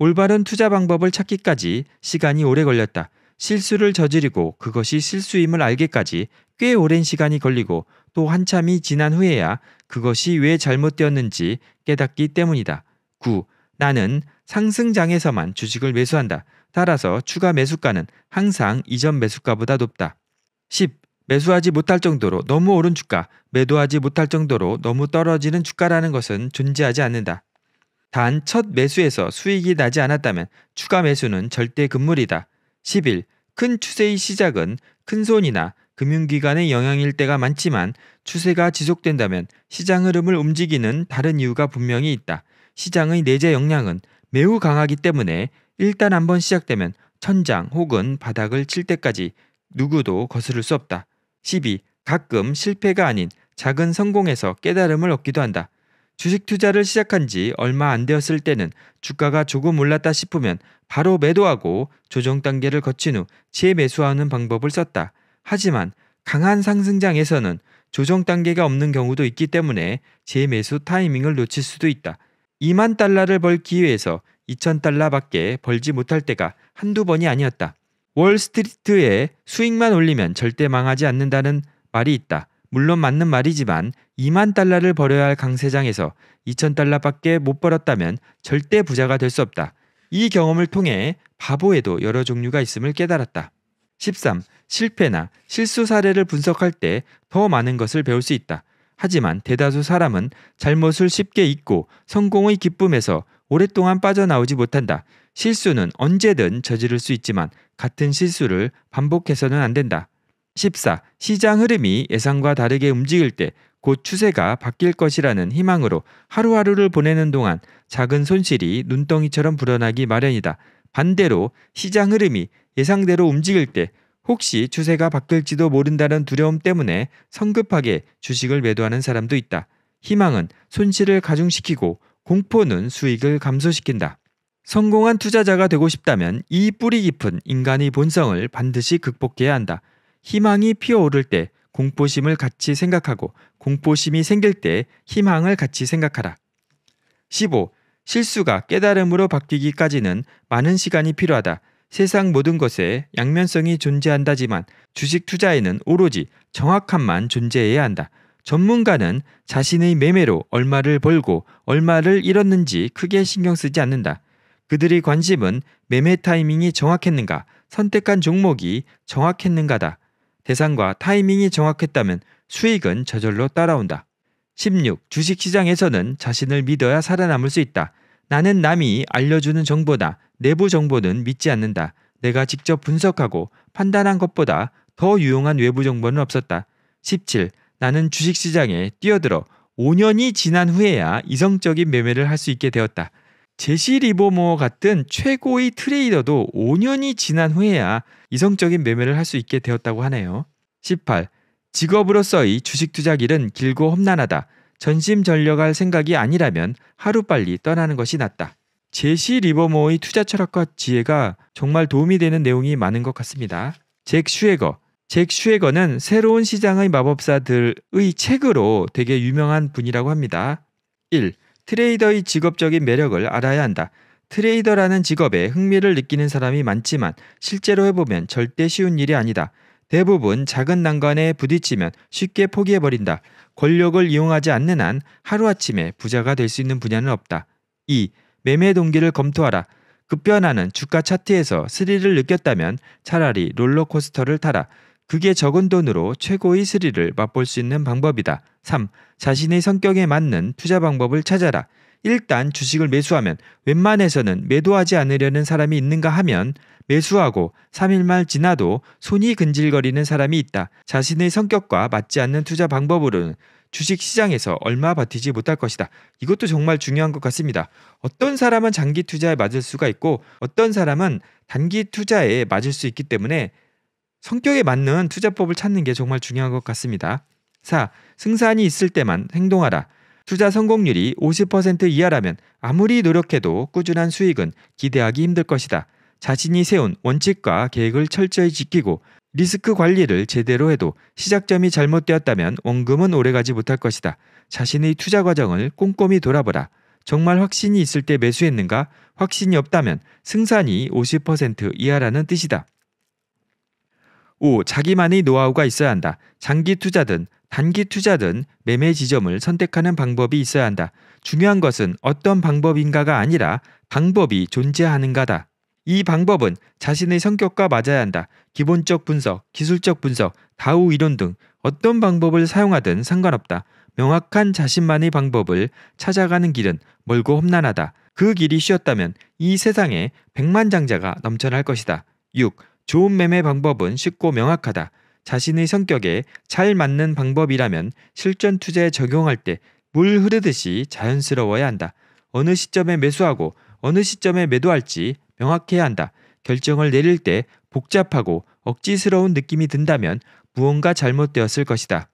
올바른 투자 방법을 찾기까지 시간이 오래 걸렸다. 실수를 저지르고 그것이 실수임을 알기까지꽤 오랜 시간이 걸리고 또 한참이 지난 후에야 그것이 왜 잘못되었는지 깨닫기 때문이다. 9. 나는 상승장에서만 주식을 매수한다. 따라서 추가 매수가는 항상 이전 매수가보다 높다. 10. 매수하지 못할 정도로 너무 오른 주가, 매도하지 못할 정도로 너무 떨어지는 주가라는 것은 존재하지 않는다. 단 첫 매수에서 수익이 나지 않았다면 추가 매수는 절대 금물이다. 11. 큰 추세의 시작은 큰 손이나 금융기관의 영향일 때가 많지만 추세가 지속된다면 시장 흐름을 움직이는 다른 이유가 분명히 있다. 시장의 내재 역량은 매우 강하기 때문에 일단 한번 시작되면 천장 혹은 바닥을 칠 때까지 누구도 거스를 수 없다. 12. 가끔 실패가 아닌 작은 성공에서 깨달음을 얻기도 한다. 주식 투자를 시작한 지 얼마 안 되었을 때는 주가가 조금 올랐다 싶으면 바로 매도하고 조정 단계를 거친 후 재매수하는 방법을 썼다. 하지만 강한 상승장에서는 조정 단계가 없는 경우도 있기 때문에 재매수 타이밍을 놓칠 수도 있다. 2만 달러를 벌기 회에서 2,000달러밖에 벌지 못할 때가 한두 번이 아니었다. 월스트리트에 수익만 올리면 절대 망하지 않는다는 말이 있다. 물론 맞는 말이지만 2만 달러를 벌여야 할 강세장에서 2 0 0 0 달러밖에 못 벌었다면 절대 부자가 될 수 없다. 이 경험을 통해 바보에도 여러 종류가 있음을 깨달았다. 13. 실패나 실수 사례를 분석할 때 더 많은 것을 배울 수 있다. 하지만 대다수 사람은 잘못을 쉽게 잊고 성공의 기쁨에서 오랫동안 빠져나오지 못한다. 실수는 언제든 저지를 수 있지만 같은 실수를 반복해서는 안 된다. 14. 시장 흐름이 예상과 다르게 움직일 때 곧 추세가 바뀔 것이라는 희망으로 하루하루를 보내는 동안 작은 손실이 눈덩이처럼 불어나기 마련이다. 반대로 시장 흐름이 예상대로 움직일 때 혹시 추세가 바뀔지도 모른다는 두려움 때문에 성급하게 주식을 매도하는 사람도 있다. 희망은 손실을 가중시키고 공포는 수익을 감소시킨다. 성공한 투자자가 되고 싶다면 이 뿌리 깊은 인간의 본성을 반드시 극복해야 한다. 희망이 피어오를 때 공포심을 같이 생각하고 공포심이 생길 때 희망을 같이 생각하라. 15. 실수가 깨달음으로 바뀌기까지는 많은 시간이 필요하다. 세상 모든 것에 양면성이 존재한다지만 주식 투자에는 오로지 정확함만 존재해야 한다. 전문가는 자신의 매매로 얼마를 벌고 얼마를 잃었는지 크게 신경 쓰지 않는다. 그들의 관심은 매매 타이밍이 정확했는가, 선택한 종목이 정확했는가다. 대상과 타이밍이 정확했다면 수익은 저절로 따라온다. 16. 주식시장에서는 자신을 믿어야 살아남을 수 있다. 나는 남이 알려주는 정보나 내부 정보는 믿지 않는다. 내가 직접 분석하고 판단한 것보다 더 유용한 외부 정보는 없었다. 17. 나는 주식시장에 뛰어들어 5년이 지난 후에야 이성적인 매매를 할 수 있게 되었다. 제시 리보모 어 뭐 같은 최고의 트레이더도 5년이 지난 후에야 이성적인 매매를 할 수 있게 되었다고 하네요. 18. 직업으로서의 주식 투자길은 길고 험난하다. 전심 전력할 생각이 아니라면 하루빨리 떠나는 것이 낫다. 제시 리버모의 투자 철학과 지혜가 정말 도움이 되는 내용이 많은 것 같습니다. 잭 슈에거, 잭 슈에거는 새로운 시장의 마법사들의 책으로 되게 유명한 분이라고 합니다. 1. 트레이더의 직업적인 매력을 알아야 한다. 트레이더라는 직업에 흥미를 느끼는 사람이 많지만 실제로 해보면 절대 쉬운 일이 아니다. 대부분 작은 난관에 부딪히면 쉽게 포기해버린다. 권력을 이용하지 않는 한 하루아침에 부자가 될 수 있는 분야는 없다. 2. 매매 동기를 검토하라. 급변하는 주가 차트에서 스릴을 느꼈다면 차라리 롤러코스터를 타라. 그게 적은 돈으로 최고의 스릴을 맛볼 수 있는 방법이다. 3. 자신의 성격에 맞는 투자 방법을 찾아라. 일단 주식을 매수하면 웬만해서는 매도하지 않으려는 사람이 있는가 하면 매수하고 3일만 지나도 손이 근질거리는 사람이 있다. 자신의 성격과 맞지 않는 투자 방법으로는 주식 시장에서 얼마 버티지 못할 것이다. 이것도 정말 중요한 것 같습니다. 어떤 사람은 장기 투자에 맞을 수가 있고 어떤 사람은 단기 투자에 맞을 수 있기 때문에 성격에 맞는 투자법을 찾는 게 정말 중요한 것 같습니다. 4. 승산이 있을 때만 행동하라. 투자 성공률이 50% 이하라면 아무리 노력해도 꾸준한 수익은 기대하기 힘들 것이다. 자신이 세운 원칙과 계획을 철저히 지키고 리스크 관리를 제대로 해도 시작점이 잘못되었다면 원금은 오래가지 못할 것이다. 자신의 투자 과정을 꼼꼼히 돌아보라. 정말 확신이 있을 때 매수했는가? 확신이 없다면 승산이 50% 이하라는 뜻이다. 5. 자기만의 노하우가 있어야 한다. 장기 투자든 단기 투자든 매매 지점을 선택하는 방법이 있어야 한다. 중요한 것은 어떤 방법인가가 아니라 방법이 존재하는가다. 이 방법은 자신의 성격과 맞아야 한다. 기본적 분석, 기술적 분석, 다우 이론 등 어떤 방법을 사용하든 상관없다. 명확한 자신만의 방법을 찾아가는 길은 멀고 험난하다. 그 길이 쉬었다면이 세상에 백만장자가 넘쳐날 것이다. 6. 좋은 매매 방법은 쉽고 명확하다. 자신의 성격에 잘 맞는 방법이라면 실전 투자에 적용할 때 물 흐르듯이 자연스러워야 한다. 어느 시점에 매수하고 어느 시점에 매도할지 명확해야 한다. 결정을 내릴 때 복잡하고 억지스러운 느낌이 든다면 무언가 잘못되었을 것이다.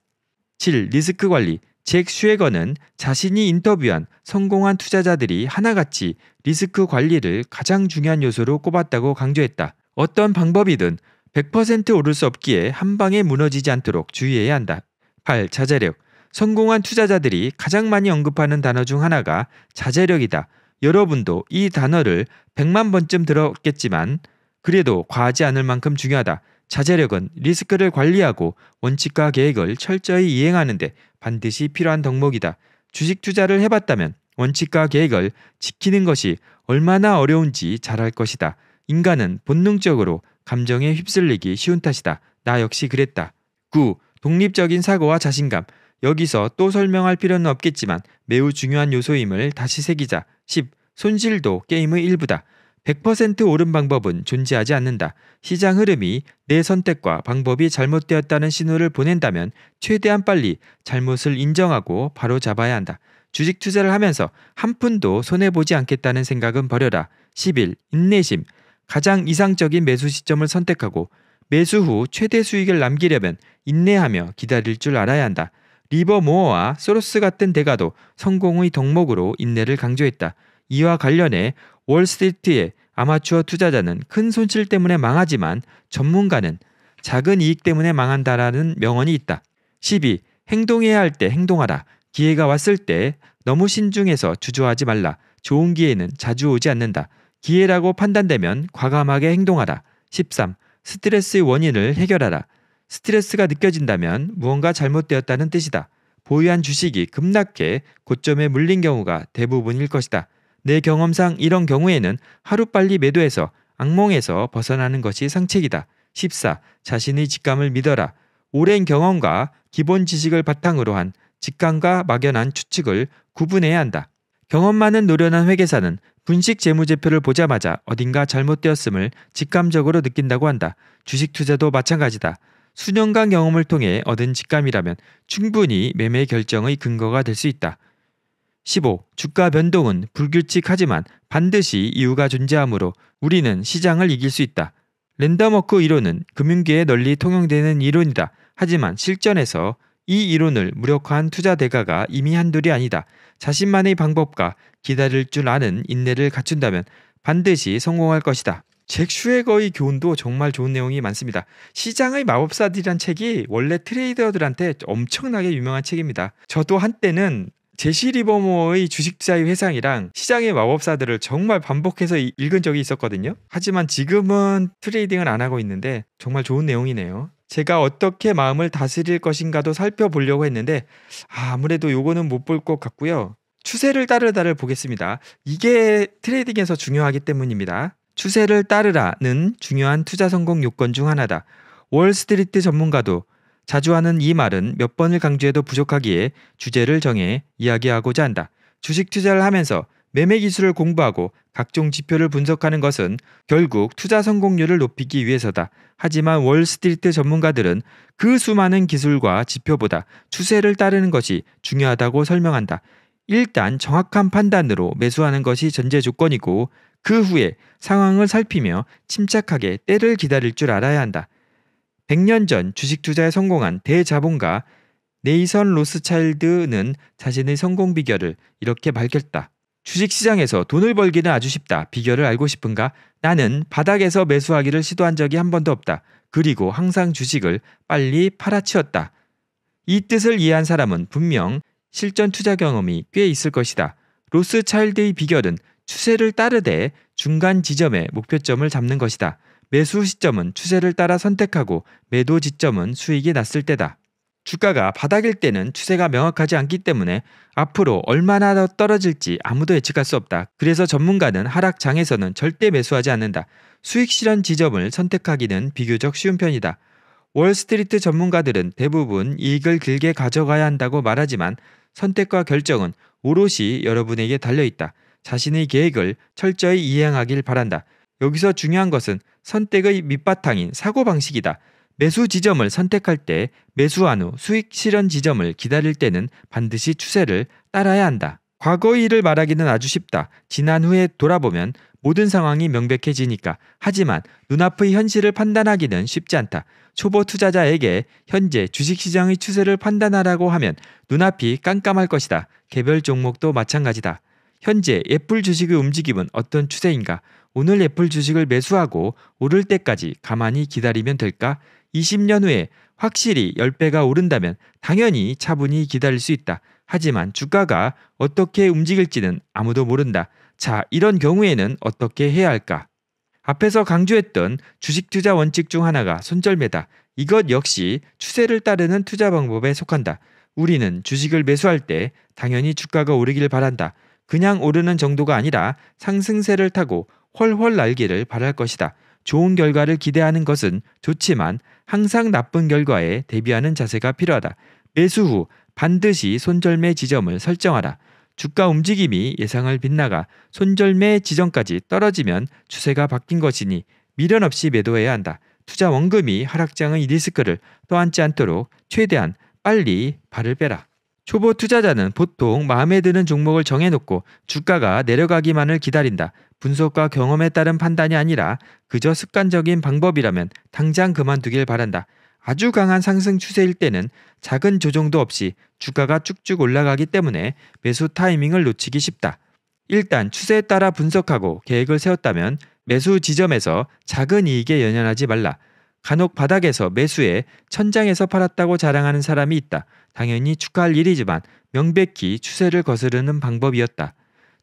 7. 리스크 관리. 잭 슈에거는 자신이 인터뷰한 성공한 투자자들이 하나같이 리스크 관리를 가장 중요한 요소로 꼽았다고 강조했다. 어떤 방법이든 100% 오를 수 없기에 한 방에 무너지지 않도록 주의해야 한다. 8. 자제력. 성공한 투자자들이 가장 많이 언급하는 단어 중 하나가 자제력이다. 여러분도 이 단어를 100만 번쯤 들었겠지만 그래도 과하지 않을 만큼 중요하다. 자제력은 리스크를 관리하고 원칙과 계획을 철저히 이행하는데 반드시 필요한 덕목이다. 주식 투자를 해봤다면 원칙과 계획을 지키는 것이 얼마나 어려운지 잘할 것이다. 인간은 본능적으로 감정에 휩쓸리기 쉬운 탓이다. 나 역시 그랬다. 9. 독립적인 사고와 자신감. 여기서 또 설명할 필요는 없겠지만 매우 중요한 요소임을 다시 새기자. 10. 손실도 게임의 일부다. 100% 옳은 방법은 존재하지 않는다. 시장 흐름이 내 선택과 방법이 잘못되었다는 신호를 보낸다면 최대한 빨리 잘못을 인정하고 바로 잡아야 한다. 주식 투자를 하면서 한 푼도 손해보지 않겠다는 생각은 버려라. 11. 인내심. 가장 이상적인 매수 시점을 선택하고 매수 후 최대 수익을 남기려면 인내하며 기다릴 줄 알아야 한다. 리버 모어와 소로스 같은 대가도 성공의 덕목으로 인내를 강조했다. 이와 관련해 월스트리트의 아마추어 투자자는 큰 손실 때문에 망하지만 전문가는 작은 이익 때문에 망한다라는 명언이 있다. 12. 행동해야 할 때 행동하라. 기회가 왔을 때 너무 신중해서 주저하지 말라. 좋은 기회는 자주 오지 않는다. 기회라고 판단되면 과감하게 행동하라. 13. 스트레스의 원인을 해결하라. 스트레스가 느껴진다면 무언가 잘못되었다는 뜻이다. 보유한 주식이 급락해 고점에 물린 경우가 대부분일 것이다. 내 경험상 이런 경우에는 하루빨리 매도해서 악몽에서 벗어나는 것이 상책이다. 14. 자신의 직감을 믿어라. 오랜 경험과 기본 지식을 바탕으로 한 직감과 막연한 추측을 구분해야 한다. 경험 많은 노련한 회계사는 분식 재무제표를 보자마자 어딘가 잘못되었음을 직감적으로 느낀다고 한다. 주식 투자도 마찬가지다. 수년간 경험을 통해 얻은 직감이라면 충분히 매매 결정의 근거가 될 수 있다. 15. 주가 변동은 불규칙하지만 반드시 이유가 존재하므로 우리는 시장을 이길 수 있다. 랜덤워크 이론은 금융계에 널리 통용되는 이론이다. 하지만 실전에서 이 이론을 무력화한 투자 대가가 이미 한둘이 아니다. 자신만의 방법과 기다릴 줄 아는 인내를 갖춘다면 반드시 성공할 것이다. 잭 슈에거의 교훈도 정말 좋은 내용이 많습니다. 시장의 마법사들이란 책이 원래 트레이더들한테 엄청나게 유명한 책입니다. 저도 한때는 제시 리버모어의 주식자유 회상이랑 시장의 마법사들을 정말 반복해서 읽은 적이 있었거든요. 하지만 지금은 트레이딩을 안 하고 있는데 정말 좋은 내용이네요. 제가 어떻게 마음을 다스릴 것인가도 살펴보려고 했는데 아무래도 요거는 못 볼 것 같고요. 추세를 따르다를 보겠습니다. 이게 트레이딩에서 중요하기 때문입니다. 추세를 따르라는 중요한 투자 성공 요건 중 하나다. 월스트리트 전문가도 자주 하는 이 말은 몇 번을 강조해도 부족하기에 주제를 정해 이야기하고자 한다. 주식 투자를 하면서 매매 기술을 공부하고 각종 지표를 분석하는 것은 결국 투자 성공률을 높이기 위해서다. 하지만 월스트리트 전문가들은 그 수많은 기술과 지표보다 추세를 따르는 것이 중요하다고 설명한다. 일단 정확한 판단으로 매수하는 것이 전제 조건이고 그 후에 상황을 살피며 침착하게 때를 기다릴 줄 알아야 한다. 100년 전 주식 투자에 성공한 대자본가 네이선 로스차일드는 자신의 성공 비결을 이렇게 밝혔다. 주식시장에서 돈을 벌기는 아주 쉽다. 비결을 알고 싶은가? 나는 바닥에서 매수하기를 시도한 적이 한 번도 없다. 그리고 항상 주식을 빨리 팔아치웠다. 이 뜻을 이해한 사람은 분명 실전 투자 경험이 꽤 있을 것이다. 로스 차일드의 비결은 추세를 따르되 중간 지점에 목표점을 잡는 것이다. 매수 시점은 추세를 따라 선택하고 매도 지점은 수익이 났을 때다. 주가가 바닥일 때는 추세가 명확하지 않기 때문에 앞으로 얼마나 더 떨어질지 아무도 예측할 수 없다. 그래서 전문가는 하락장에서는 절대 매수하지 않는다. 수익 실현 지점을 선택하기는 비교적 쉬운 편이다. 월스트리트 전문가들은 대부분 이익을 길게 가져가야 한다고 말하지만 선택과 결정은 오롯이 여러분에게 달려있다. 자신의 계획을 철저히 이행하길 바란다. 여기서 중요한 것은 선택의 밑바탕인 사고방식이다. 매수 지점을 선택할 때 매수한 후 수익 실현 지점을 기다릴 때는 반드시 추세를 따라야 한다. 과거 일을 말하기는 아주 쉽다. 지난 후에 돌아보면 모든 상황이 명백해지니까. 하지만 눈앞의 현실을 판단하기는 쉽지 않다. 초보 투자자에게 현재 주식시장의 추세를 판단하라고 하면 눈앞이 깜깜할 것이다. 개별 종목도 마찬가지다. 현재 애플 주식의 움직임은 어떤 추세인가? 오늘 애플 주식을 매수하고 오를 때까지 가만히 기다리면 될까? 20년 후에 확실히 10배가 오른다면 당연히 차분히 기다릴 수 있다. 하지만 주가가 어떻게 움직일지는 아무도 모른다. 자, 이런 경우에는 어떻게 해야 할까? 앞에서 강조했던 주식 투자 원칙 중 하나가 손절매다. 이것 역시 추세를 따르는 투자 방법에 속한다. 우리는 주식을 매수할 때 당연히 주가가 오르길 바란다. 그냥 오르는 정도가 아니라 상승세를 타고 훨훨 날기를 바랄 것이다. 좋은 결과를 기대하는 것은 좋지만 항상 나쁜 결과에 대비하는 자세가 필요하다. 매수 후 반드시 손절매 지점을 설정하라. 주가 움직임이 예상을 빗나가 손절매 지점까지 떨어지면 추세가 바뀐 것이니 미련 없이 매도해야 한다. 투자 원금이 하락장의 리스크를 떠안지 않도록 최대한 빨리 발을 빼라. 초보 투자자는 보통 마음에 드는 종목을 정해놓고 주가가 내려가기만을 기다린다. 분석과 경험에 따른 판단이 아니라 그저 습관적인 방법이라면 당장 그만두길 바란다. 아주 강한 상승 추세일 때는 작은 조정도 없이 주가가 쭉쭉 올라가기 때문에 매수 타이밍을 놓치기 쉽다. 일단 추세에 따라 분석하고 계획을 세웠다면 매수 지점에서 작은 이익에 연연하지 말라. 간혹 바닥에서 매수에 천장에서 팔았다고 자랑하는 사람이 있다. 당연히 축하할 일이지만 명백히 추세를 거스르는 방법이었다.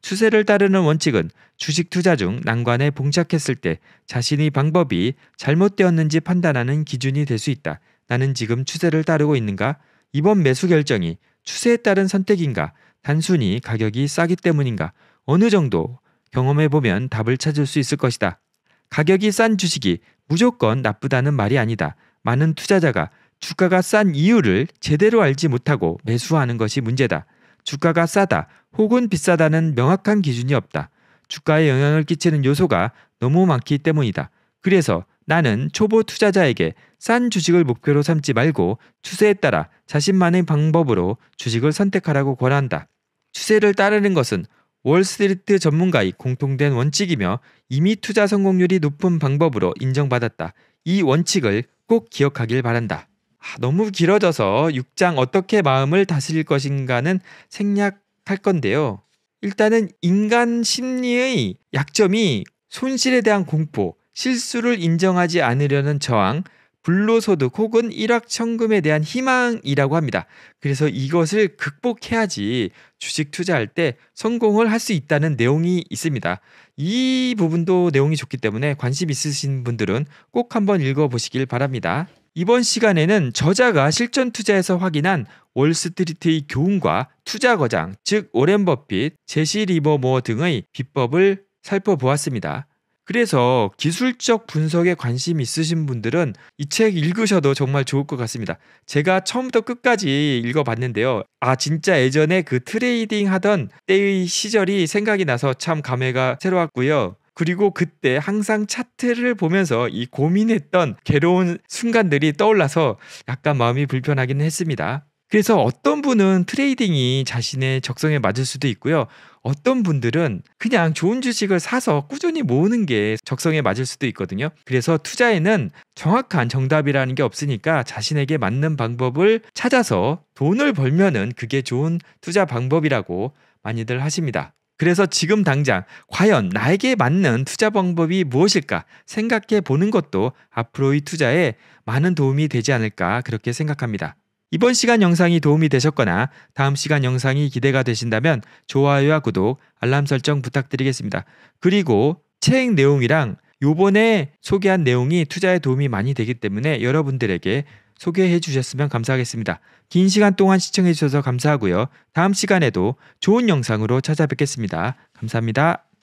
추세를 따르는 원칙은 주식 투자 중 난관에 봉착했을 때자신의 방법이 잘못되었는지 판단하는 기준이 될 수 있다. 나는 지금 추세를 따르고 있는가? 이번 매수 결정이 추세에 따른 선택인가? 단순히 가격이 싸기 때문인가? 어느 정도 경험해 보면 답을 찾을 수 있을 것이다. 가격이 싼 주식이 무조건 나쁘다는 말이 아니다. 많은 투자자가 주가가 싼 이유를 제대로 알지 못하고 매수하는 것이 문제다. 주가가 싸다 혹은 비싸다는 명확한 기준이 없다. 주가에 영향을 끼치는 요소가 너무 많기 때문이다. 그래서 나는 초보 투자자에게 싼 주식을 목표로 삼지 말고 추세에 따라 자신만의 방법으로 주식을 선택하라고 권한다. 추세를 따르는 것은 월스트리트 전문가의 공통된 원칙이며 이미 투자 성공률이 높은 방법으로 인정받았다. 이 원칙을 꼭 기억하길 바란다. 아, 너무 길어져서 6장 어떻게 마음을 다스릴 것인가는 생략할 건데요. 일단은 인간 심리의 약점이 손실에 대한 공포, 실수를 인정하지 않으려는 저항, 불로소득 혹은 일확천금에 대한 희망이라고 합니다. 그래서 이것을 극복해야지 주식 투자할 때 성공을 할 수 있다는 내용이 있습니다. 이 부분도 내용이 좋기 때문에 관심 있으신 분들은 꼭 한번 읽어보시길 바랍니다. 이번 시간에는 저자가 실전 투자에서 확인한 월스트리트의 교훈과 투자 거장, 즉 오렌 버핏, 제시 리버모어 등의 비법을 살펴보았습니다. 그래서 기술적 분석에 관심 있으신 분들은 이 책 읽으셔도 정말 좋을 것 같습니다. 제가 처음부터 끝까지 읽어봤는데요. 아, 진짜 예전에 그 트레이딩 하던 때의 시절이 생각이 나서 참 감회가 새로웠고요. 그리고 그때 항상 차트를 보면서 이 고민했던 괴로운 순간들이 떠올라서 약간 마음이 불편하긴 했습니다. 그래서 어떤 분은 트레이딩이 자신의 적성에 맞을 수도 있고요. 어떤 분들은 그냥 좋은 주식을 사서 꾸준히 모으는 게 적성에 맞을 수도 있거든요. 그래서 투자에는 정확한 정답이라는 게 없으니까 자신에게 맞는 방법을 찾아서 돈을 벌면은 그게 좋은 투자 방법이라고 많이들 하십니다. 그래서 지금 당장 과연 나에게 맞는 투자 방법이 무엇일까 생각해 보는 것도 앞으로의 투자에 많은 도움이 되지 않을까 그렇게 생각합니다. 이번 시간 영상이 도움이 되셨거나 다음 시간 영상이 기대가 되신다면 좋아요와 구독, 알람 설정 부탁드리겠습니다. 그리고 책 내용이랑 요번에 소개한 내용이 투자에 도움이 많이 되기 때문에 여러분들에게 소개해 주셨으면 감사하겠습니다. 긴 시간 동안 시청해 주셔서 감사하고요. 다음 시간에도 좋은 영상으로 찾아뵙겠습니다. 감사합니다.